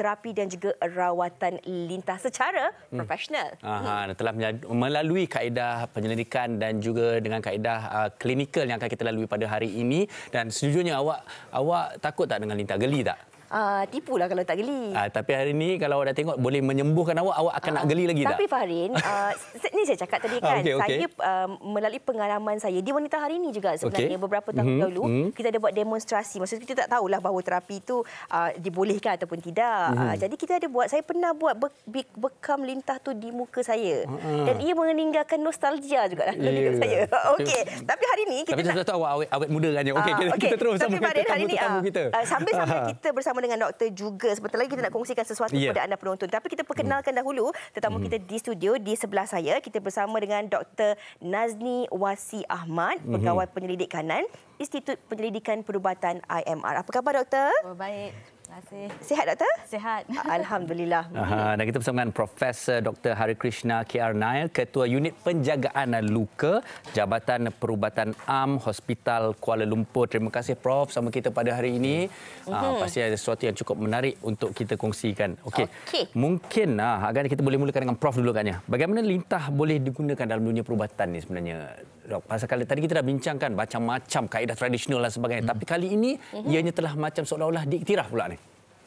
terapi dan juga rawatan lintas secara hmm. profesional. Aha, hmm. telah melalui kaedah penyelidikan dan juga dengan kaedah uh, klinikal yang akan kita lalui pada hari ini dan sejujurnya awak awak takut tak dengan lintah geli tak? uh, ah, tipu lah kalau tak geli. Uh, tapi hari ni kalau awak dah tengok boleh menyembuhkan awak, awak akan uh, nak ah, geli lagi tapi tak? Tapi Fahrin, uh, ni saya cakap tadi kan, okay, okay. saya uh, melalui pengalaman saya di wanita hari ni juga sebenarnya okay. beberapa tahun mm-hmm. lalu, mm-hmm. kita ada buat demonstrasi. Maksudnya kita tak tahulah bahawa terapi itu uh, dibolehkan ataupun tidak. Mm-hmm. Uh, jadi kita ada buat, saya pernah buat be- be- bekam lintah tu di muka saya. Uh-huh. Dan ia meninggalkan nostalgia juga dalam yeah. hidup ya. saya. Okey, tapi hari ni kita Tapi saya tahu awak awet, awet muda kan. Ya? Okey, uh, okay. kita terus tapi sama kita, hari ni, sambil-sambil kita bersama bersama dengan doktor juga. Sebentar lagi kita nak kongsikan sesuatu yeah. kepada anda penonton. Tapi kita perkenalkan hmm. dahulu tetamu mm. kita di studio di sebelah saya. Kita bersama dengan Doktor Nazni Wasi Ahmad, hmm. pegawai mm-hmm. penyelidik kanan, Institut Penyelidikan Perubatan IMR. Apa khabar, Doktor? Oh, baik. Terima kasih. Sihat doktor? Sihat. Alhamdulillah. Aha, dan kita bersama dengan Profesor Dr. Hari Krishna KR Nail, Ketua Unit Penjagaan Luka, Jabatan Perubatan Am Hospital Kuala Lumpur. Terima kasih Prof sama kita pada hari ini. Mm-hmm. pasti ada sesuatu yang cukup menarik untuk kita kongsikan. Okey. Okay. Mungkin ah agar kita boleh mulakan dengan Prof dulu katanya. Bagaimana lintah boleh digunakan dalam dunia perubatan ni sebenarnya? Pasal kali tadi kita dah bincangkan macam-macam kaedah tradisional dan sebagainya. Mm. Tapi kali ini mm-hmm. ianya telah macam seolah-olah diiktiraf pula ni.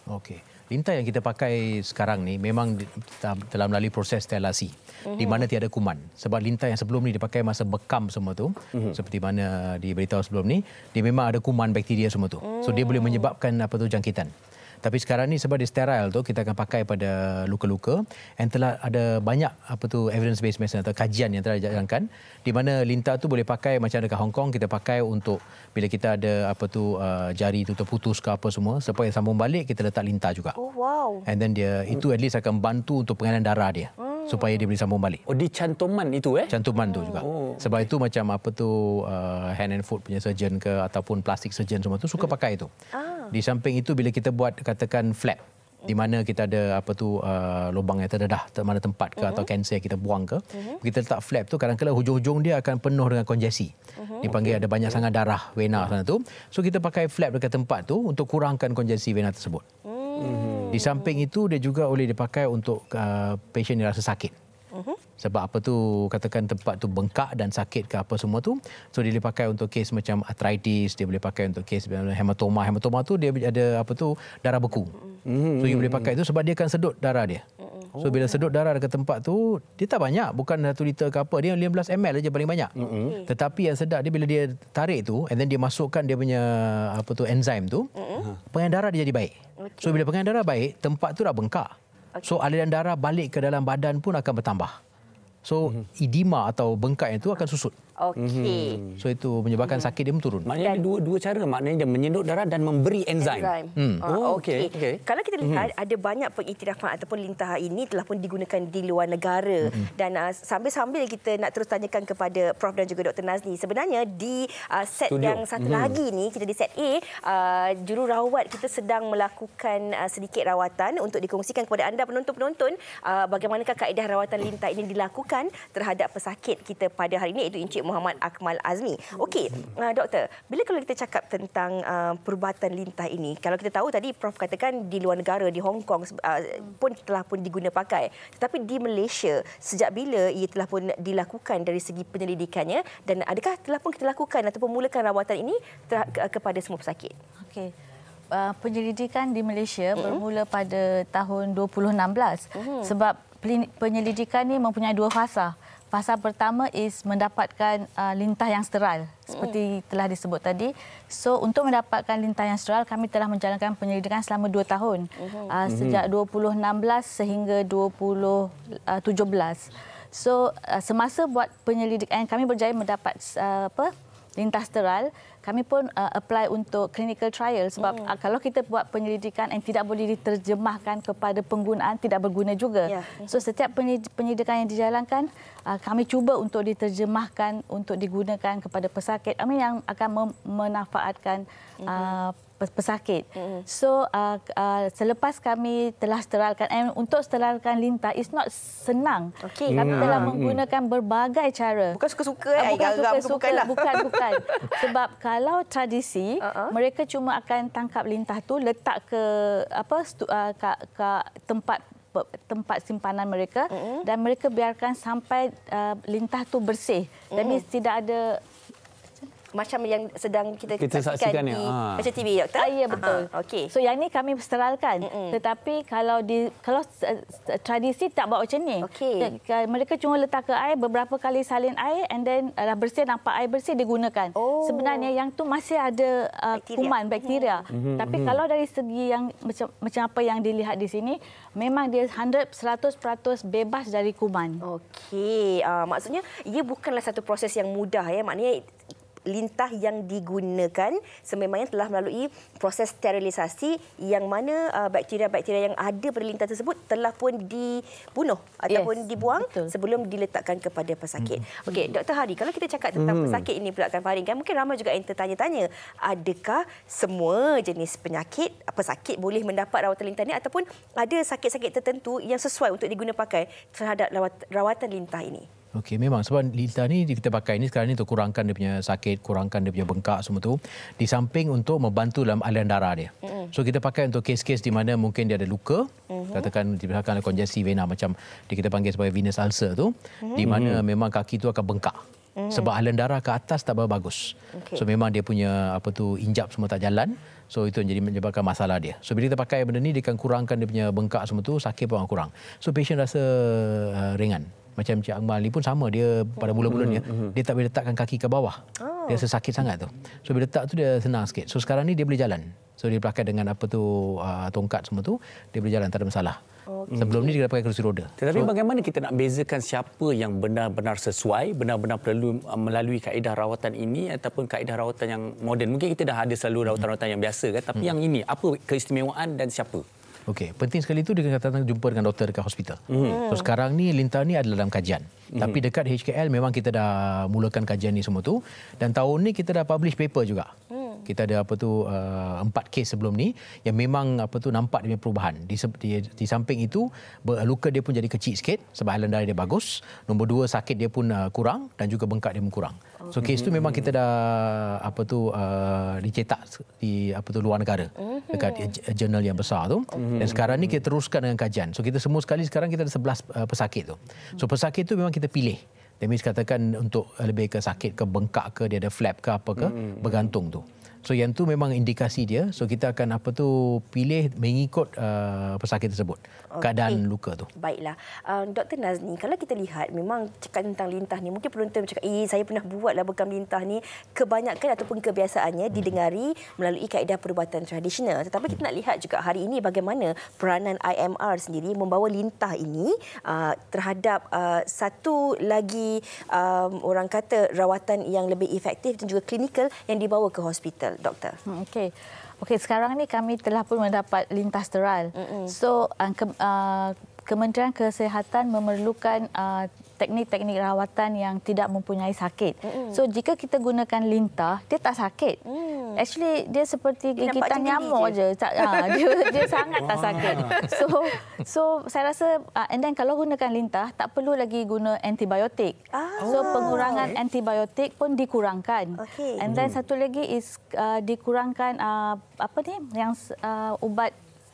Okey. Lintah yang kita pakai sekarang ni memang telah melalui proses stelasi mhm. di mana tiada kuman sebab lintah yang sebelum ni dipakai masa bekam semua tu mm-hmm. seperti mana diberitahu sebelum ni dia memang ada kuman bakteria semua tu mm. so dia oh. boleh menyebabkan apa tu jangkitan tapi sekarang ni sebab dia steril tu kita akan pakai pada luka-luka and telah ada banyak apa tu evidence based medicine atau kajian yang telah dijalankan di mana lintah tu boleh pakai macam dekat Hong Kong kita pakai untuk bila kita ada apa tu uh, jari tu terputus ke apa semua supaya sambung balik kita letak lintah juga. Oh wow. And then dia itu at least akan bantu untuk pengalian darah dia. Mm supaya dia boleh sambung balik. Oh di cantuman itu eh? Cantuman oh. tu juga. Oh. Sebab okay. itu macam apa tu uh, hand and foot punya surgeon ke ataupun plastik surgeon semua tu suka hmm. pakai itu. Ah. Di samping itu bila kita buat katakan flap di hmm. mana kita ada apa tu uh, lubang yang terdedah ter mana tempat ke uh-huh. atau kanser hmm. kita buang ke uh-huh. kita letak flap tu kadang-kadang hujung-hujung dia akan penuh dengan konjesi uh-huh. dipanggil okay. ada banyak okay. sangat darah vena uh-huh. sana tu so kita pakai flap dekat tempat tu untuk kurangkan konjesi vena tersebut uh-huh. Mm-hmm. Di samping itu dia juga boleh dipakai untuk uh, patient yang rasa sakit. Mm-hmm. Sebab apa tu katakan tempat tu bengkak dan sakit ke apa semua tu. So dia boleh pakai untuk kes macam arthritis, dia boleh pakai untuk kes hematoma. Hematoma tu dia ada apa tu darah beku. Mm-hmm. So dia boleh pakai itu sebab dia akan sedut darah dia. Mm-hmm. So bila oh. sedut darah dekat tempat tu, dia tak banyak, bukan 1 liter ke apa, dia 15 ml aja paling banyak. Mm -hmm. Tetapi yang sedap dia bila dia tarik tu and then dia masukkan dia punya apa tu enzim tu, mm -hmm. Ha. pengayaan darah dia jadi baik. Okay. So bila pengedar darah baik, tempat tu dah bengkak. Okay. So aliran darah balik ke dalam badan pun akan bertambah. So mm -hmm. edema atau bengkak yang tu akan susut. Okey. Hmm. So itu menyebabkan hmm. sakit dia menurun. Maknanya ada dua dua cara. Maknanya dia menyedot darah dan memberi enzim. enzim. Hmm. Ah, oh, okey. Okay. Okay. Kalau kita lihat hmm. ada banyak pengiktirafan ataupun lintah ini telah pun digunakan di luar negara. Hmm. Dan ah, sambil-sambil uh, kita nak terus tanyakan kepada Prof dan juga Dr Nazni. Sebenarnya di uh, set Studio. yang satu hmm. lagi ni kita di set A, uh, jururawat kita sedang melakukan uh, sedikit rawatan untuk dikongsikan kepada anda penonton-penonton uh, bagaimanakah kaedah rawatan lintah ini dilakukan terhadap pesakit kita pada hari ini itu Encik Encik Muhammad Akmal Azmi. Okey, uh, doktor, bila kalau kita cakap tentang uh, perubatan lintah ini, kalau kita tahu tadi Prof katakan di luar negara, di Hong Kong uh, pun telah pun diguna pakai, Tetapi di Malaysia, sejak bila ia telah pun dilakukan dari segi penyelidikannya dan adakah telah pun kita lakukan ataupun mulakan rawatan ini terhad- kepada semua pesakit? Okey. Uh, penyelidikan di Malaysia mm-hmm. bermula pada tahun 2016 mm-hmm. sebab penyelidikan ini mempunyai dua fasa. Fasa pertama is mendapatkan uh, lintah yang steril hmm. seperti telah disebut tadi. So untuk mendapatkan lintah yang steril kami telah menjalankan penyelidikan selama dua tahun hmm. uh, hmm. sejak 2016 sehingga 2017. Uh, so uh, semasa buat penyelidikan kami berjaya mendapat uh, apa lintas steril kami pun uh, apply untuk clinical trial sebab mm. uh, kalau kita buat penyelidikan yang tidak boleh diterjemahkan kepada penggunaan tidak berguna juga. Yeah. So setiap penyelidikan yang dijalankan uh, kami cuba untuk diterjemahkan untuk digunakan kepada pesakit I mean, yang akan mem- menafaatkan mm-hmm pesakit. Mm. So uh, uh, selepas kami telah sterilkan. and untuk sterilkan lintah it's not senang. Okay. Mm. Kami telah mm. menggunakan berbagai cara. Bukan suka-suka eh. Ah, bukan suka-suka, bukan, suka, lah. bukan bukan. Sebab kalau tradisi uh-huh. mereka cuma akan tangkap lintah tu letak ke apa stu, uh, ke, ke tempat tempat simpanan mereka mm-hmm. dan mereka biarkan sampai uh, lintah tu bersih. Mm-hmm. Dan tidak ada macam yang sedang kita, kita saksikan, saksikan di ha. Ya. Ah. TV doktor. Ah, ya betul. Ha. Okey. So yang ni kami seteralkan. Mm -mm. Tetapi kalau di kalau tradisi tak bawa macam ni. Okay. Mereka cuma letak ke air beberapa kali salin air and then uh, bersih nampak air bersih digunakan. Oh. Sebenarnya yang tu masih ada uh, bakteria. kuman bakteria. Mm -hmm. Tapi mm -hmm. kalau dari segi yang macam, macam apa yang dilihat di sini memang dia 100 100% bebas dari kuman. Okey. Uh, maksudnya ia bukanlah satu proses yang mudah ya. Maknanya lintah yang digunakan sememangnya telah melalui proses sterilisasi yang mana uh, bakteria-bakteria yang ada pada lintah tersebut telah pun dibunuh ataupun dibuang betul. sebelum diletakkan kepada pesakit. Hmm. Okey, Dr. Hari, kalau kita cakap tentang hmm. pesakit ini pula kan Farin kan mungkin ramai juga yang tertanya-tanya adakah semua jenis penyakit pesakit boleh mendapat rawatan lintah ini ataupun ada sakit-sakit tertentu yang sesuai untuk digunakan pakai terhadap rawatan lintah ini? Okey memang sebab lilta ni kita pakai ni sekarang ni untuk kurangkan dia punya sakit, kurangkan dia punya bengkak semua tu di samping untuk membantu dalam aliran darah dia. Mm-hmm. So kita pakai untuk kes-kes di mana mungkin dia ada luka, mm-hmm. katakan dibahagikan kongesi vena macam dia kita panggil sebagai venous ulcer tu mm-hmm. di mana mm-hmm. memang kaki tu akan bengkak. mm Sebab aliran darah ke atas tak bagus. Okay. So memang dia punya apa tu injap semua tak jalan. So itu yang jadi menyebabkan masalah dia. So bila kita pakai benda ni dia akan kurangkan dia punya bengkak semua tu, sakit pun akan kurang. So patient rasa uh, ringan macam Cik Akmal ni pun sama dia pada mula-mula ni hmm, hmm, hmm. dia tak boleh letakkan kaki ke bawah oh. dia sesakit sangat tu so bila letak tu dia senang sikit so sekarang ni dia boleh jalan so dia pakai dengan apa tu ah, tongkat semua tu dia boleh jalan tak ada masalah Okay. Sebelum ni dia pakai kerusi roda. Tetapi so, bagaimana kita nak bezakan siapa yang benar-benar sesuai, benar-benar perlu ah, melalui kaedah rawatan ini ataupun kaedah rawatan yang moden. Mungkin kita dah ada selalu rawatan-rawatan yang biasa kan, tapi hmm. yang ini apa keistimewaan dan siapa? Okey, penting sekali itu dengan kata jumpa dengan doktor dekat hospital. Mm. So hmm. sekarang ni lintar ni adalah dalam kajian. Mm. Tapi dekat HKL memang kita dah mulakan kajian ni semua tu dan tahun ni kita dah publish paper juga. Mm. Kita ada apa tu uh, empat kes sebelum ni yang memang apa tu nampak dia perubahan. Di, di, di samping itu luka dia pun jadi kecil sikit sebab alam darah dia bagus. Nombor dua sakit dia pun uh, kurang dan juga bengkak dia pun kurang. So okay. case tu memang kita dah apa tu uh, dicetak di apa tu luar negara mm dekat jurnal yang besar tu. Mhm. Dan sekarang ni kita teruskan dengan kajian. So kita semua sekali sekarang kita ada 11 uh, pesakit tu. So pesakit tu memang kita pilih. Demis katakan untuk lebih ke sakit ke bengkak ke dia ada flap ke apa ke mm-hmm. bergantung tu. So yang tu memang indikasi dia. So kita akan apa tu pilih mengikut uh, pesakit tersebut. Okay. Keadaan luka tu. Baiklah. Uh, um, Dr. Nazni, kalau kita lihat memang cakap tentang lintah ni, mungkin penonton cakap, eh saya pernah buat lah bekam lintah ni. Kebanyakan ataupun kebiasaannya hmm. didengari melalui kaedah perubatan tradisional. Tetapi kita nak lihat juga hari ini bagaimana peranan IMR sendiri membawa lintah ini uh, terhadap uh, satu lagi um, orang kata rawatan yang lebih efektif dan juga klinikal yang dibawa ke hospital hospital doktor. Hmm, okey. Okey sekarang ni kami telah pun mendapat lintas teral. Mm-hmm. So uh, ke, uh, Kementerian Kesihatan memerlukan uh, teknik-teknik rawatan yang tidak mempunyai sakit. Mm-hmm. So jika kita gunakan lintah, dia tak sakit. Mm. Actually dia seperti gigitan nyamuk je. je. Tak, ah, dia, dia sangat tak sakit. So so saya rasa uh, and then kalau gunakan lintah, tak perlu lagi guna antibiotik. Ah. So pengurangan okay. Oh. antibiotik pun dikurangkan. Okay. And then mm. satu lagi is uh, dikurangkan uh, apa ni yang uh, ubat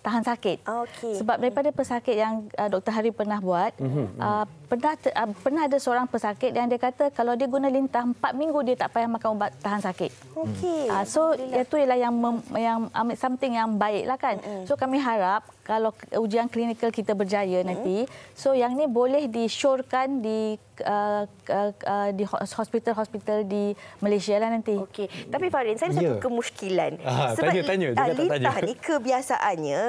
tahan sakit. Okay. Sebab daripada pesakit yang uh, Dr. Hari pernah buat, mm-hmm. uh, pernah uh, pernah ada seorang pesakit yang dia kata kalau dia guna lintah 4 minggu dia tak payah makan ubat tahan sakit. Okey. Uh, so itu ialah yang yang ambil something yang baiklah kan. Mm-hmm. So kami harap kalau ujian klinikal kita berjaya hmm. nanti so yang ni boleh disyorkan di uh, uh, uh, di hospital-hospital di Malaysia lah nanti okey tapi Farin saya ya. ada yeah. satu kemusykilan Aha, sebab tanya, tanya. Dia ah, lintah tak tanya. ni kebiasaannya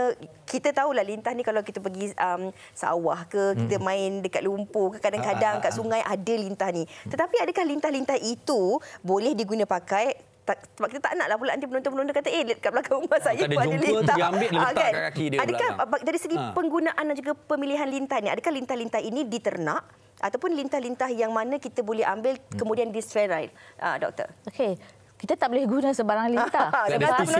kita tahu lah lintah ni kalau kita pergi um, sawah ke hmm. kita main dekat lumpur ke kadang-kadang ah, ah, kat sungai ada lintah ni hmm. tetapi adakah lintah-lintah itu boleh diguna pakai tak, sebab kita tak lah. pula nanti penonton-penonton kata eh kat belakang rumah ha, saya pun ada lintah. Dia ambil ah, letak kan? kaki dia adakah, belakang. Dari segi ha. penggunaan dan juga pemilihan lintah ini, adakah lintah-lintah ini diternak? ataupun lintah-lintah yang mana kita boleh ambil kemudian di strain uh, doktor. Okey, kita tak boleh guna sebarang lintah. sebab lah kan?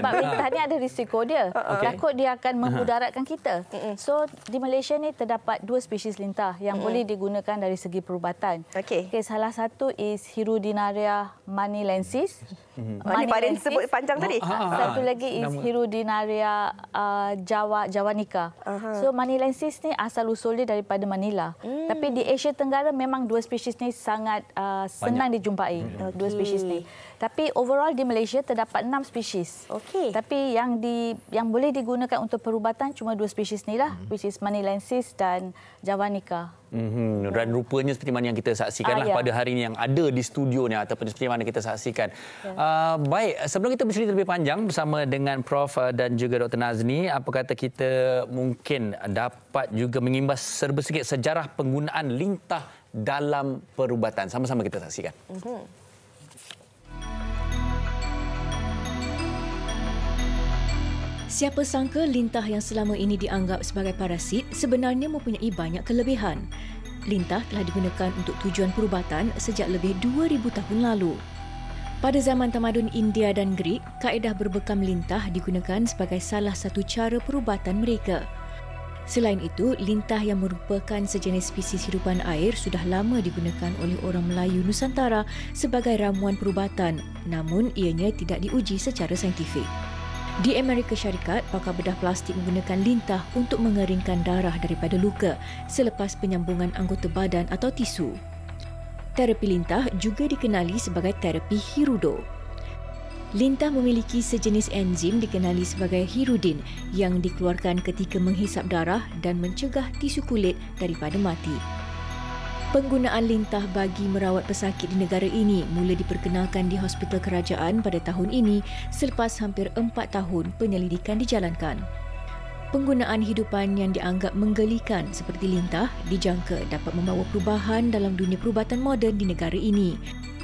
sebab ha. lintah ni ada risiko dia. Ha, ha. Okay. Takut dia akan memudaratkan kita. So di Malaysia ni terdapat dua spesies lintah yang boleh digunakan dari segi perubatan. Okey. Okay, salah satu is Hirudinaria manilensis. Mm -hmm. Ah, Ini Farin sebut panjang tadi. Ah, ah, Satu lagi is Hirudinaria uh, Jawa Jawanika. Uh -huh. So Manilensis ni asal usulnya daripada Manila. Mm. Tapi di Asia Tenggara memang dua spesies ni sangat uh, senang Banyak. dijumpai. Okay. Hmm. Dua spesies ni. Tapi overall di Malaysia terdapat enam spesies. Okay. Tapi yang di yang boleh digunakan untuk perubatan cuma dua spesies ni lah, mm. which is Manilensis dan Jawanika. Mm-hmm. Dan rupanya seperti mana yang kita saksikan lah ah, lah ya. pada hari ini yang ada di studio ni ataupun seperti mana kita saksikan. Ya. Uh, baik, sebelum kita bercerita lebih panjang bersama dengan Prof ah, dan juga Dr. Nazni, apa kata kita mungkin dapat juga mengimbas serba sikit sejarah penggunaan lintah dalam perubatan. Sama-sama kita saksikan. Mm-hmm. Siapa sangka lintah yang selama ini dianggap sebagai parasit sebenarnya mempunyai banyak kelebihan. Lintah telah digunakan untuk tujuan perubatan sejak lebih 2000 tahun lalu. Pada zaman tamadun India dan Greek, kaedah berbekam lintah digunakan sebagai salah satu cara perubatan mereka. Selain itu, lintah yang merupakan sejenis spesies hidupan air sudah lama digunakan oleh orang Melayu Nusantara sebagai ramuan perubatan, namun ianya tidak diuji secara saintifik. Di Amerika Syarikat, pakar bedah plastik menggunakan lintah untuk mengeringkan darah daripada luka selepas penyambungan anggota badan atau tisu. Terapi lintah juga dikenali sebagai terapi hirudo. Lintah memiliki sejenis enzim dikenali sebagai hirudin yang dikeluarkan ketika menghisap darah dan mencegah tisu kulit daripada mati. Penggunaan lintah bagi merawat pesakit di negara ini mula diperkenalkan di Hospital Kerajaan pada tahun ini selepas hampir empat tahun penyelidikan dijalankan. Penggunaan hidupan yang dianggap menggelikan seperti lintah dijangka dapat membawa perubahan dalam dunia perubatan moden di negara ini.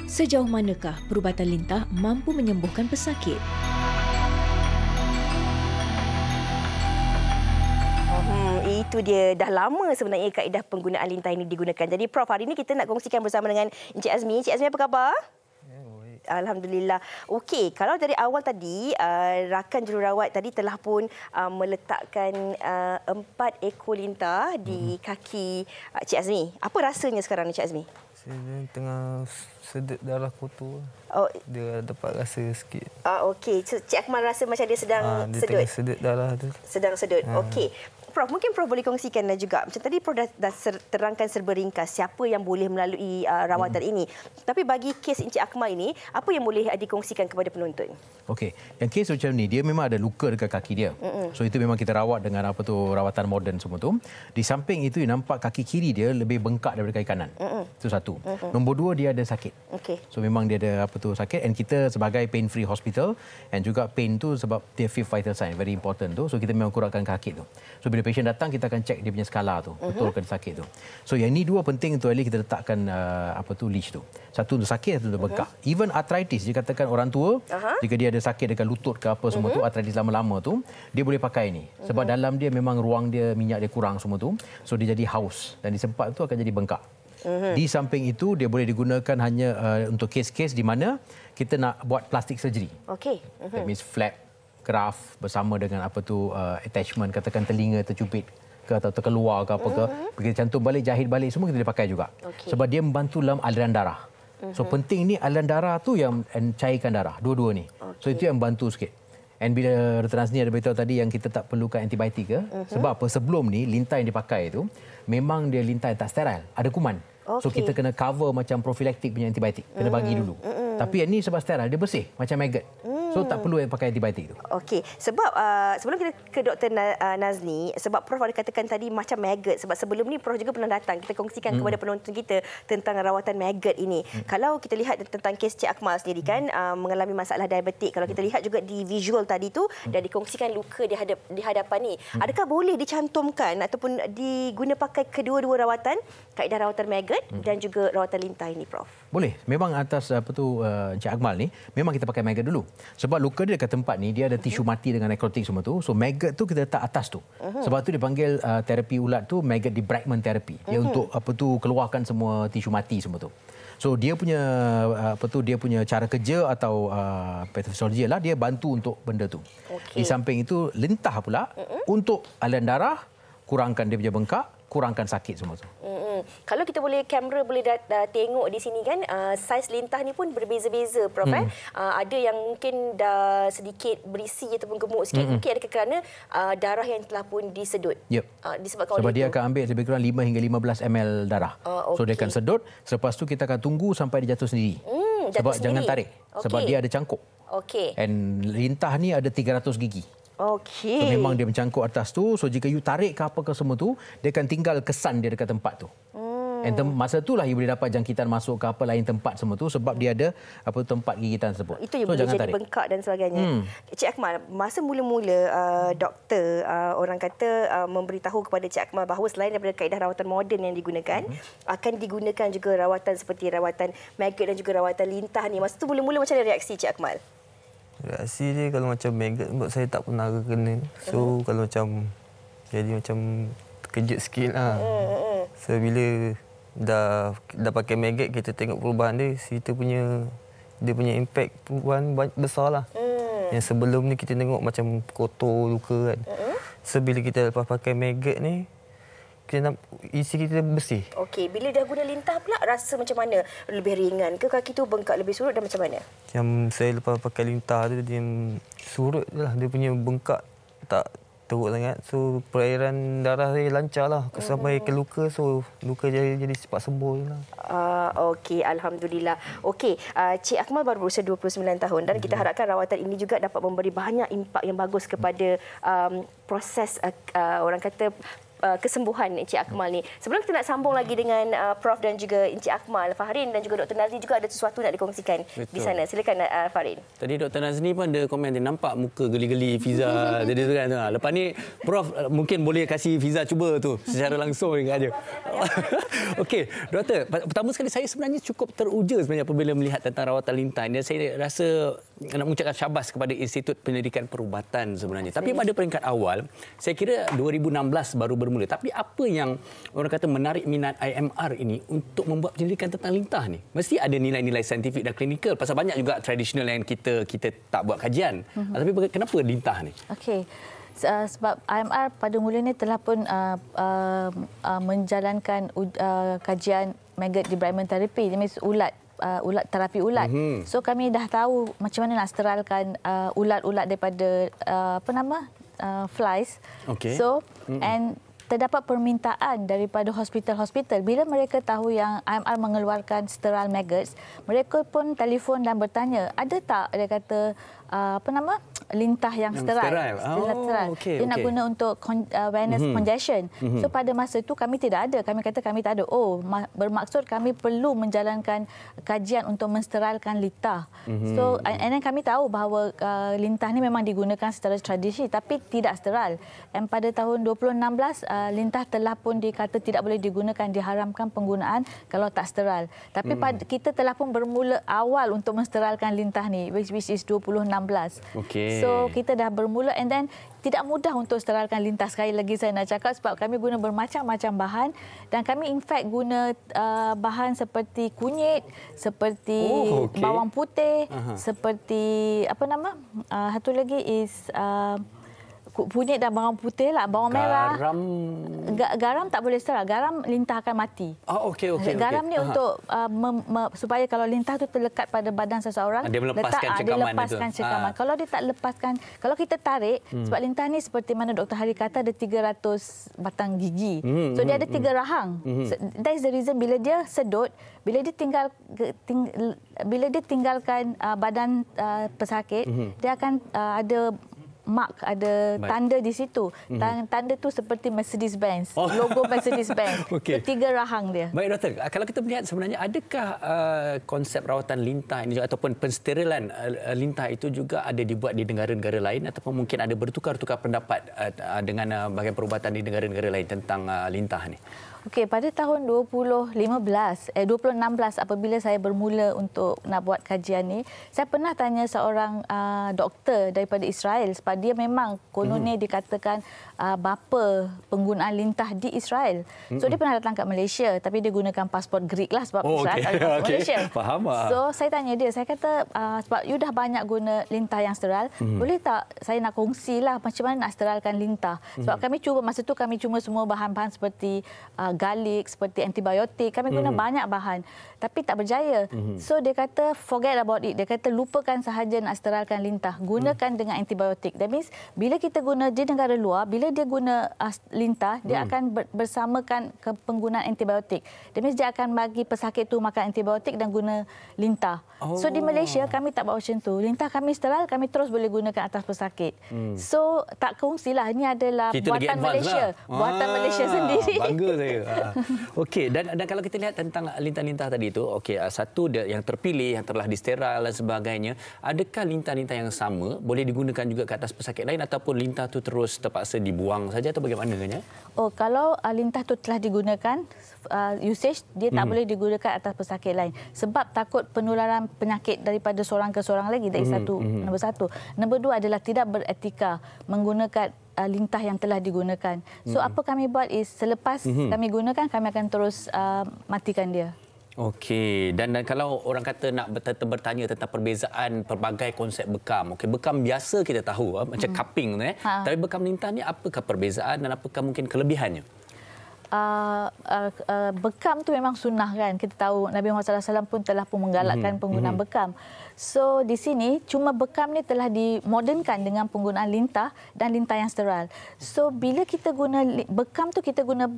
Sejauh manakah perubatan lintah mampu menyembuhkan pesakit? itu dia dah lama sebenarnya kaedah penggunaan lintah ini digunakan. Jadi Prof hari ini kita nak kongsikan bersama dengan Encik Azmi. Encik Azmi apa khabar? Ya, Alhamdulillah. Okey, kalau dari awal tadi uh, rakan jururawat tadi telah pun uh, meletakkan uh, empat ekor lintah di mhm. kaki uh, Cik Azmi. Apa rasanya sekarang ni Cik Azmi? Saya tengah sedut darah kotor. Lah. Oh. Dia dapat rasa sikit. Ah okey. Cik Akmal rasa macam dia sedang ah, dia sedut. Ah, sedut darah tu. Sedang sedut. Ah. Okey. Prof, mungkin Prof boleh kongsikanlah juga. Macam tadi Prof dah, dah terangkan serba ringkas siapa yang boleh melalui uh, rawatan hmm. ini. Tapi bagi kes Encik Akmal ini, apa yang boleh ah, dikongsikan kepada penonton? Okey. Yang kes macam ni, dia memang ada luka dekat kaki dia. Hmm. So itu memang kita rawat dengan apa tu rawatan moden semua tu. Di samping itu nampak kaki kiri dia lebih bengkak daripada kaki kanan. Hmm. Itu satu. Hmm. Nombor dua, dia ada sakit. Okay. So memang dia ada apa tu sakit and kita sebagai pain free hospital and juga pain tu sebab dia fifth vital sign very important tu. So kita memang kurangkan sakit tu. So bila patient datang kita akan cek dia punya skala tu, uh-huh. betul ke sakit tu. So yang ni dua penting tu Ali kita letakkan uh, apa tu leash tu. Satu untuk sakit satu untuk mhm. bengkak. Uh-huh. Even arthritis dia katakan orang tua uh-huh. jika dia ada sakit dekat lutut ke apa semua uh-huh. tu mhm. arthritis lama-lama tu dia boleh pakai ni. Sebab uh-huh. dalam dia memang ruang dia minyak dia kurang semua tu. So dia jadi haus dan di sempat tu akan jadi bengkak. Mhm. Di samping itu dia boleh digunakan hanya uh, untuk kes-kes di mana kita nak buat plastik surgery. Okey. That mhm. means flap graft bersama dengan apa tu uh, attachment katakan telinga tercubit ke atau terkeluar ke apa ke mm-hmm. begitu cantum balik jahit balik semua kita boleh pakai juga. Okay. Sebab dia membantu dalam aliran darah. So mhm. penting ni aliran darah tu yang cairkan darah dua-dua ni. Okay. So itu yang bantu sikit. And bila retinas ni ada beritahu tadi yang kita tak perlukan antibiotik ke? Mm-hmm. Sebab apa? Sebelum ni lintah yang dipakai tu memang dia lintah yang tak steril, ada kuman. mm Okay. So kita kena cover macam profilaktik punya antibiotik. Kena mm. bagi dulu. Mm-mm. Tapi yang ni sebab steril. Dia bersih. Macam maggot. Mm. So tak perlu yang pakai antibiotik tu. Okey. Sebab uh, sebelum kita ke Dr. Nazni, uh, sebab Prof ada katakan tadi macam maggot. Sebab sebelum ni Prof juga pernah datang. Kita kongsikan hmm. kepada penonton kita tentang rawatan maggot ini. Hmm. Kalau kita lihat tentang kes Cik Akmal sendiri kan, hmm. uh, mengalami masalah diabetik. Kalau kita hmm. lihat juga di visual tadi tu, hmm. dah dikongsikan luka di, hadap, di hadapan ni. Hmm. Adakah boleh dicantumkan ataupun diguna pakai kedua-dua rawatan, kaedah rawatan maggot hmm. dan juga rawatan lintai ini Prof? Boleh. Memang atas apa tu uh, Cik Akmal ni, memang kita pakai maggot dulu. So, sebab luka dia dekat tempat ni, dia ada tisu mati dengan necrotic semua tu. So maggot tu kita letak atas tu. Sebab tu dipanggil uh, terapi ulat tu maggot debridement therapy. Ya untuk apa tu keluarkan semua tisu mati semua tu. So dia punya uh, apa tu dia punya cara kerja atau uh, pathology lah dia bantu untuk benda tu. Okay. Di samping itu lentah pula uh-uh. untuk aliran darah kurangkan dia punya bengkak, kurangkan sakit semua tu. Uh-uh. Hmm. kalau kita boleh kamera boleh dah, dah tengok di sini kan uh, saiz lintah ni pun berbeza-beza prof hmm. eh. uh, ada yang mungkin dah sedikit berisi ataupun gemuk sikit hmm. mungkin ada kerana uh, darah yang telah pun disedut yep. uh, disebabkan sebab dia itu. akan ambil lebih kurang 5 hingga 15 ml darah uh, oh, okay. so dia akan sedut selepas tu kita akan tunggu sampai dia jatuh sendiri hmm, sebab jangan tarik okay. sebab dia ada cangkuk okay. and lintah ni ada 300 gigi Okey. So, memang dia mencangkuk atas tu. So jika you tarik ke apa ke semua tu, dia akan tinggal kesan dia dekat tempat tu. Hmm. And masa itulah you boleh dapat jangkitan masuk ke apa lain tempat semua tu sebab dia ada apa tempat gigitan tersebut. Itu yang so, boleh tarik. bengkak dan sebagainya. Hmm. Cik Akmal, masa mula-mula uh, doktor uh, orang kata uh, memberitahu kepada Cik Akmal bahawa selain daripada kaedah rawatan moden yang digunakan, hmm. akan digunakan juga rawatan seperti rawatan maggot dan juga rawatan lintah ni. Masa tu mula-mula macam mana reaksi Cik Akmal? Reaksi dia kalau macam maggot sebab saya tak pernah kena. So uh-huh. kalau macam jadi macam terkejut sikit lah. Uh-huh. So bila dah dah pakai maggot kita tengok perubahan dia, cerita punya dia punya impact perubahan besar lah. Uh-huh. Yang sebelum ni kita tengok macam kotor luka kan. Uh-huh. So bila kita lepas pakai maggot ni, kita nak isi kita bersih. Okey, bila dah guna lintah pula rasa macam mana? Lebih ringan ke kaki tu bengkak lebih surut dan macam mana? Yang saya lepas pakai lintah tu dia surut lah. Dia punya bengkak tak teruk sangat. So perairan darah saya lancar lah. Sampai mm-hmm. ke luka. So luka jadi, jadi cepat sembuh. Lah. Uh, Okey, Alhamdulillah. Okey, uh, Cik Akmal baru berusia 29 tahun dan kita mm-hmm. harapkan rawatan ini juga dapat memberi banyak impak yang bagus kepada um, proses uh, uh, orang kata Uh, kesembuhan Encik Akmal ni. Sebelum kita nak sambung lagi dengan uh, Prof dan juga Encik Akmal, Fahrin dan juga Dr. Nazli juga ada sesuatu nak dikongsikan Betul. di sana. Silakan uh, Fahrin. Tadi Dr. Nazli pun ada komen dia nampak muka geli-geli Fiza jadi tu kan. Ha. Lepas ni Prof uh, mungkin boleh kasih Fiza cuba tu secara langsung dengan dia. Okey, doktor, pertama sekali saya sebenarnya cukup teruja sebenarnya apabila melihat tentang rawatan lintan dan saya rasa nak mengucapkan syabas kepada Institut Pendidikan Perubatan sebenarnya. Tapi pada peringkat awal, saya kira 2016 baru bermula. Tapi apa yang orang kata menarik minat IMR ini untuk membuat penyelidikan tentang lintah ni? Mesti ada nilai-nilai saintifik dan klinikal. Pasal banyak juga tradisional yang kita kita tak buat kajian. Uh-huh. Tapi kenapa lintah ni? Okey. Uh, sebab IMR pada mulanya telah pun uh, uh, uh, menjalankan uh, kajian maggot debridement therapy jenis ulat uh, ulat terapi ulat. Mm-hmm. So kami dah tahu macam mana nak steralkan uh, ulat-ulat daripada uh, apa nama uh, flies. Okay. So mm-hmm. and terdapat permintaan daripada hospital-hospital bila mereka tahu yang IMR mengeluarkan sterile maggots mereka pun telefon dan bertanya ada tak dia kata Uh, apa nama lintah yang steril. Steril. Oh, Okay, dia okay. nak guna untuk con- uh, venous mm-hmm. congestion. Mm-hmm. So pada masa itu kami tidak ada. Kami kata kami tak ada. Oh, bermaksud kami perlu menjalankan kajian untuk mensterilkan lintah. Mm-hmm. So and then kami tahu bahawa uh, lintah ni memang digunakan secara tradisi tapi tidak steril. And pada tahun 2016 uh, lintah telah pun dikata tidak boleh digunakan, diharamkan penggunaan kalau tak steril. Tapi mm-hmm. pada, kita telah pun bermula awal untuk mensterilkan lintah ni which, which is 2016 2018. Okay. So kita dah bermula and then tidak mudah untuk sterilkan lintas sekali lagi saya nak cakap sebab kami guna bermacam-macam bahan dan kami in fact guna uh, bahan seperti kunyit, seperti oh, okay. bawang putih, uh-huh. seperti apa nama? Uh, satu lagi is uh, kunyit dan bawang putih lah, bawang garam... merah. Garam. Garam tak boleh serah. Garam akan mati. Oh, okey okey. Garam okay. ni untuk uh, mem, me, supaya kalau lintah tu terlekat pada badan seseorang, dia melepaskan letak, ah, cekaman, dia lepaskan itu. Ah. cekaman. Ha. Kalau dia tak lepaskan, kalau kita tarik hmm. sebab lintah ni seperti mana Dr. Hari kata ada 300 batang gigi. Hmm, hmm so hmm, dia ada hmm. tiga hmm. rahang. Hmm. hmm. That's the reason bila dia sedut, bila dia tinggal ting, bila dia tinggalkan uh, badan uh, pesakit, hmm. dia akan uh, ada mark ada mark. tanda di situ. Mm-hmm. Tanda tu seperti Mercedes Benz, oh. logo Mercedes Benz. okay. Tiga rahang dia. Baik doktor, ah, kalau kita melihat sebenarnya adakah uh, konsep rawatan lintah ini ataupun pensterilan uh, ah, lintah itu juga ada dibuat di negara-negara lain ataupun mungkin ada bertukar-tukar pendapat uh, dengan uh, bahagian perubatan di negara-negara lain tentang uh, lintah ni? Okey, pada tahun 2015, eh 2016 apabila saya bermula untuk nak buat kajian ni, saya pernah tanya seorang uh, doktor daripada Israel sebab dia memang kononnya mm. dikatakan uh, bapa penggunaan lintah di Israel. So dia hmm. pernah datang kat Malaysia tapi dia gunakan pasport Greek lah sebab oh, Israel okay. okay. Malaysia. Faham lah. So saya tanya dia, saya kata uh, sebab you dah banyak guna lintah yang steril, mm. boleh tak saya nak kongsilah macam mana nak steralkan lintah? Sebab mm. kami cuba masa tu kami cuma semua bahan-bahan seperti uh, garlic seperti antibiotik kami guna mm. banyak bahan tapi tak berjaya mm. so dia kata forget about it dia kata lupakan sahaja nak steralkan lintah gunakan mm. dengan antibiotik that means bila kita guna di negara luar bila dia guna uh, lintah dia mm. akan bersamakan ke penggunaan antibiotik that means dia akan bagi pesakit tu makan antibiotik dan guna lintah oh. so di oh. Malaysia kami tak buat macam tu lintah kami steral kami terus boleh gunakan atas pesakit mm. so tak kongsilah ini adalah kita buatan Malaysia lah. buatan ah. Malaysia sendiri bangga saya Ah, ah. Okey dan dan kalau kita lihat tentang lintah-lintah tadi itu okey ah, satu yang terpilih yang telah disteril dan sebagainya adakah lintah-lintah yang sama boleh digunakan juga ke atas pesakit lain ataupun lintah tu terus terpaksa dibuang saja atau bagaimana kan Oh kalau uh, lintah tu telah digunakan uh, usage dia tak hmm. boleh digunakan atas pesakit lain sebab takut penularan penyakit daripada seorang ke seorang lagi dari hmm. satu hmm. nombor satu nombor dua adalah tidak beretika menggunakan uh, lintah yang telah digunakan. So mm-hmm. apa kami buat is selepas mm-hmm. kami gunakan kami akan terus uh, matikan dia. Okey dan, dan kalau orang kata nak bertanya tentang perbezaan pelbagai konsep bekam. Okey bekam biasa kita tahu mm-hmm. macam kaping, tu eh. Ha. Tapi bekam lintah ni apakah perbezaan dan apakah mungkin kelebihannya? Uh, uh, uh, bekam tu memang sunnah kan. Kita tahu Nabi Muhammad SAW pun telah pun menggalakkan mm-hmm. penggunaan mm-hmm. bekam. So di sini cuma bekam ni telah dimodernkan dengan penggunaan lintah dan lintah yang steril. So bila kita guna bekam tu kita guna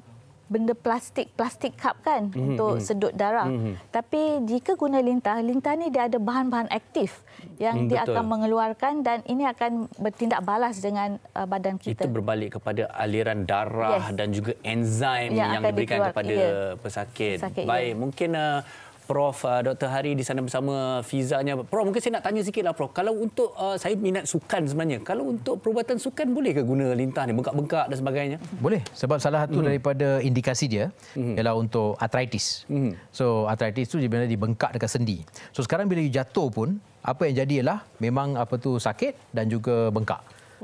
benda plastik plastik cup kan mm-hmm. untuk mhm. sedut darah. Mm-hmm. Tapi jika guna lintah, lintah ni dia ada bahan-bahan aktif yang mm, dia betul. akan mengeluarkan dan ini akan bertindak balas dengan uh, badan kita. Itu berbalik kepada aliran darah yes. dan juga enzim yang, yang diberikan dikeluar. kepada yeah. pesakit. pesakit. Baik, yeah. mungkin uh, Prof uh, Dr. Hari di sana bersama Fizanya. Prof, mungkin saya nak tanya sikit lah Prof. Kalau untuk uh, saya minat sukan sebenarnya, kalau untuk perubatan sukan boleh ke guna lintah ni? Bengkak-bengkak dan sebagainya? Boleh. Sebab salah satu mm. daripada indikasi dia mm. ialah untuk artritis. Mm. So artritis tu sebenarnya dibengkak dekat sendi. So sekarang bila you jatuh pun, apa yang jadi ialah memang apa tu sakit dan juga bengkak.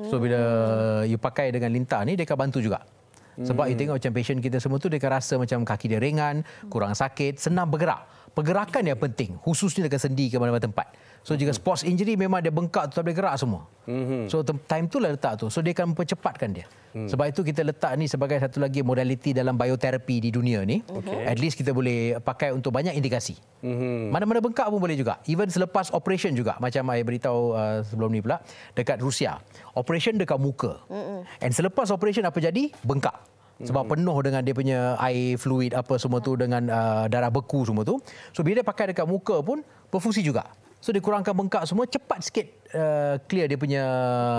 So bila hmm. you pakai dengan lintah ni, dia akan bantu juga. Sebab mm. you hmm. tengok macam patient kita semua tu, dia akan rasa macam kaki dia ringan, kurang sakit, senang bergerak pergerakan yang penting khususnya dengan sendi ke mana-mana tempat. So mm-hmm. jika mhm. sports injury memang dia bengkak tu tak boleh gerak semua. Mm-hmm. So time tu lah letak tu. So dia akan mempercepatkan dia. Mm. Sebab itu kita letak ni sebagai satu lagi modaliti dalam bioterapi di dunia ni. Okay. At least kita boleh pakai untuk banyak indikasi. Mm-hmm. Mana-mana bengkak pun boleh juga. Even selepas operation juga macam saya beritahu uh, sebelum ni pula dekat Rusia. Operation dekat muka. Mm-hmm. And selepas operation apa jadi? Bengkak sebab hmm. penuh dengan dia punya air fluid apa semua tu dengan uh, darah beku semua tu so bila dia pakai dekat muka pun berfungsi juga so dia kurangkan bengkak semua cepat sikit uh, clear dia punya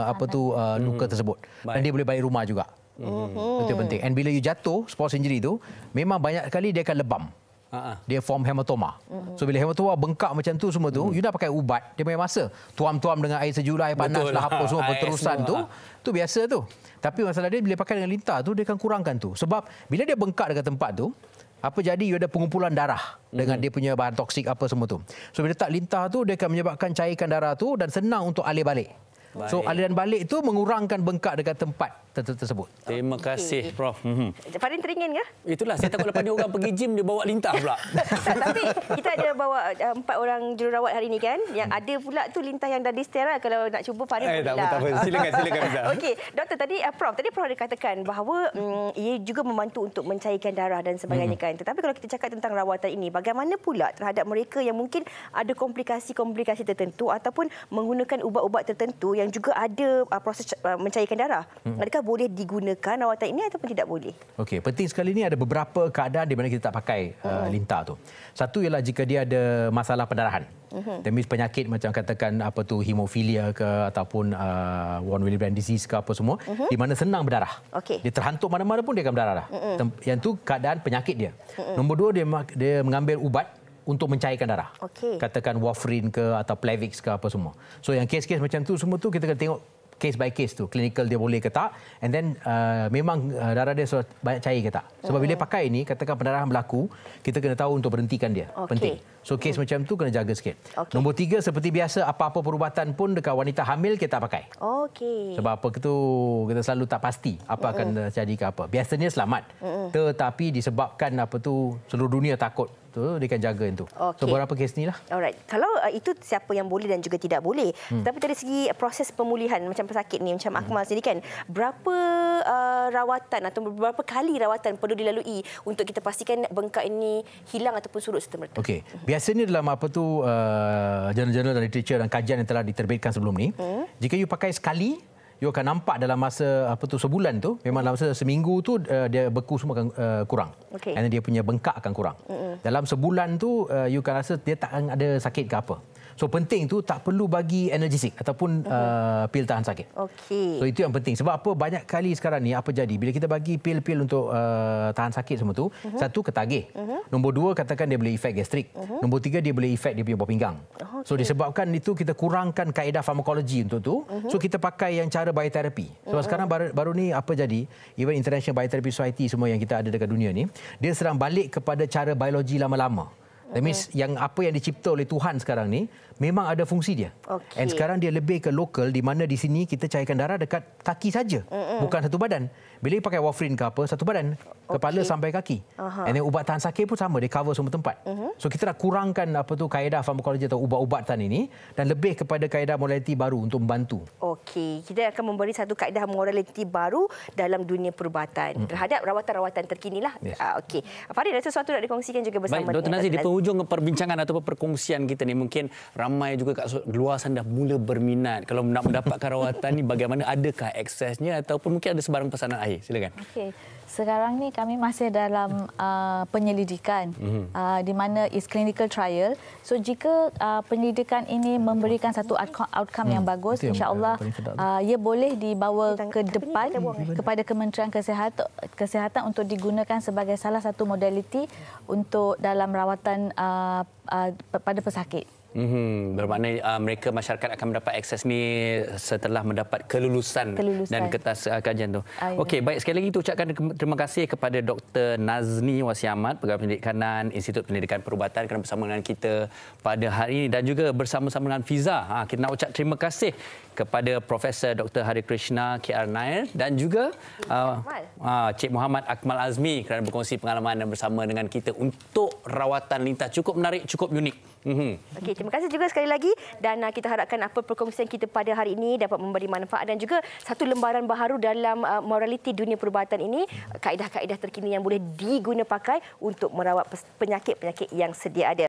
apa tu uh, hmm. luka tersebut dan dia boleh balik rumah juga Mm-hmm. Itu penting. And bila you jatuh sports injury tu, memang banyak kali dia akan lebam. Uh-huh. Dia form hematoma. Uh-huh. So bila hematoma bengkak macam tu semua tu, uh-huh. you dah pakai ubat, dia punya masa. Tuam-tuam dengan air sejuk air panas lah apa semua berterusan tu, tu biasa tu. Tapi masalah dia bila pakai dengan lintah tu, dia akan kurangkan tu. Sebab bila dia bengkak dekat tempat tu, apa jadi you ada pengumpulan darah dengan hmm. dia punya bahan toksik apa semua tu. So bila tak lintah tu dia akan menyebabkan cairkan darah tu dan senang untuk alih balik. Baik. So aliran balik tu mengurangkan bengkak dekat tempat ter ter tersebut. Terima okay. kasih Prof. Farin mhm. teringin ke? Itulah saya takut lepas ni orang pergi gym dia bawa lintah pula. tapi kita ada bawa eh, empat uh, orang jururawat hari ini kan. Yang hmm. ada pula tu lintah yang dah disteril lah. kalau nak cuba Farin. Eh, tak, lah. tak apa, silakan silakan Okey, doktor tadi uh, Prof, tadi Prof ada katakan bahawa um, ia juga membantu untuk mencairkan darah dan sebagainya hmm. kan. Tetapi kalau kita cakap tentang rawatan ini, bagaimana pula terhadap mereka yang mungkin ada komplikasi-komplikasi tertentu ataupun menggunakan ubat-ubat tertentu yang juga ada uh, proses uh, mencairkan darah? Hmm. Adakah boleh digunakan rawatan ini ataupun tidak boleh? Okey, penting sekali ini ada beberapa keadaan di mana kita tak pakai uh, hmm. uh, lintah tu. Satu ialah jika dia ada masalah pendarahan. Demi hmm. penyakit macam katakan apa tu hemofilia ke ataupun uh, von Willebrand disease ke apa semua uh-huh. di mana senang berdarah. Okay. Dia terhantuk mana-mana pun dia akan berdarah Uh-uh. Yang tu keadaan penyakit dia. Uh-uh. Nombor dua, dia dia mengambil ubat untuk mencairkan darah. Okay. Katakan warfarin ke atau Plavix ke apa semua. So yang kes-kes macam tu semua tu kita kena tengok case by case tu clinical dia boleh ke tak and then uh, memang uh, darah dia banyak cair ke tak sebab mm-hmm. bila pakai ini katakan pendarahan berlaku kita kena tahu untuk berhentikan dia okay. penting so case mm. macam tu kena jaga sikit okay. nombor tiga, seperti biasa apa-apa perubatan pun dekat wanita hamil kita tak pakai okey sebab apa tu kita selalu tak pasti apa mm-hmm. akan jadi ke apa biasanya selamat mm-hmm. tetapi disebabkan apa tu seluruh dunia takut tu dia akan jaga itu. Okay. So berapa kes ni lah. Alright. Kalau uh, itu siapa yang boleh dan juga tidak boleh. Hmm. Tapi dari segi proses pemulihan macam pesakit ni macam Akmal hmm. kan berapa uh, rawatan atau berapa kali rawatan perlu dilalui untuk kita pastikan bengkak ini hilang ataupun surut serta merta. Okey. Hmm. Biasanya dalam apa tu uh, jurnal-jurnal dan literature dan kajian yang telah diterbitkan sebelum ni hmm. jika you pakai sekali you akan nampak dalam masa apa tu sebulan tu memang dalam masa seminggu tu uh, dia beku semua akan uh, kurang okay. dia punya bengkak akan kurang mm-hmm. dalam sebulan tu uh, you akan rasa dia tak akan ada sakit ke apa So penting tu tak perlu bagi analgesik ataupun uh-huh. uh, pil tahan sakit. Okey. So itu yang penting. Sebab apa banyak kali sekarang ni apa jadi bila kita bagi pil-pil untuk uh, tahan sakit semua tu, uh-huh. satu ketagih. Uh-huh. Nombor dua katakan dia boleh efek gastrik. Uh-huh. Nombor tiga dia boleh efek dia punya buah pinggang. Okay. So disebabkan itu kita kurangkan kaedah farmakologi untuk tu. Uh-huh. So kita pakai yang cara bioterapi. Sebab uh-huh. sekarang baru, baru ni apa jadi, even International Biotherapy Society semua yang kita ada dekat dunia ni, dia serang balik kepada cara biologi lama-lama. That means okay. yang apa yang dicipta oleh Tuhan sekarang ni memang ada fungsi dia. Okay. And sekarang dia lebih ke lokal di mana di sini kita cairkan darah dekat kaki saja, mm-hmm. bukan satu badan. Bila pakai warfarin ke apa, satu badan, okay. kepala sampai kaki. Uh-huh. And ubat tahan sakit pun sama, dia cover semua tempat. Mm-hmm. So kita dah kurangkan apa tu kaedah farmakologi atau ubat-ubatan ini dan lebih kepada kaedah modaliti baru untuk membantu. Okey, kita akan memberi satu kaedah modaliti baru dalam dunia perubatan hmm terhadap rawatan-rawatan terkinilah. Yes. Ah, Okey. Farid ada sesuatu nak dikongsikan juga bersama. Baik, Dr. Nazir, di penghujung perbincangan atau perkongsian kita ni mungkin ramai juga kat luar sana dah mula berminat kalau nak mendapatkan rawatan ni bagaimana adakah aksesnya ataupun mungkin ada sebarang pesanan akhir silakan okey sekarang ni kami masih dalam uh, penyelidikan mhm. uh, di mana is clinical trial so jika uh, penyelidikan ini memberikan satu outcome yang hmm. bagus hmm, insyaallah uh, ia boleh dibawa ke depan kepada kementerian kesihatan kesihatan untuk digunakan sebagai salah satu modaliti untuk dalam rawatan uh, uh, pada pesakit Hmm, bermakna uh, mereka masyarakat akan mendapat akses ni setelah mendapat kelulusan, kelulusan. dan kertas uh, kajian tu. Ah, ya. Okey, baik sekali lagi tu ucapkan terima kasih kepada Dr. Nazni Wasiamat, Pegawai Pendidikan Institut Pendidikan Perubatan kerana bersama dengan kita pada hari ini dan juga bersama-sama dengan Fiza. Ha, kita nak ucap terima kasih kepada Profesor Dr. Hari Krishna KR Nair dan juga uh, ha, Cik Muhammad Akmal Azmi kerana berkongsi pengalaman dan bersama dengan kita untuk rawatan lintas cukup menarik, cukup unik. Mm-hmm. Okey, terima kasih juga sekali lagi dan uh, kita harapkan apa perkongsian kita pada hari ini dapat memberi manfaat dan juga satu lembaran baharu dalam uh, moraliti dunia perubatan ini, kaedah-kaedah terkini yang boleh pakai untuk merawat penyakit-penyakit yang sedia ada.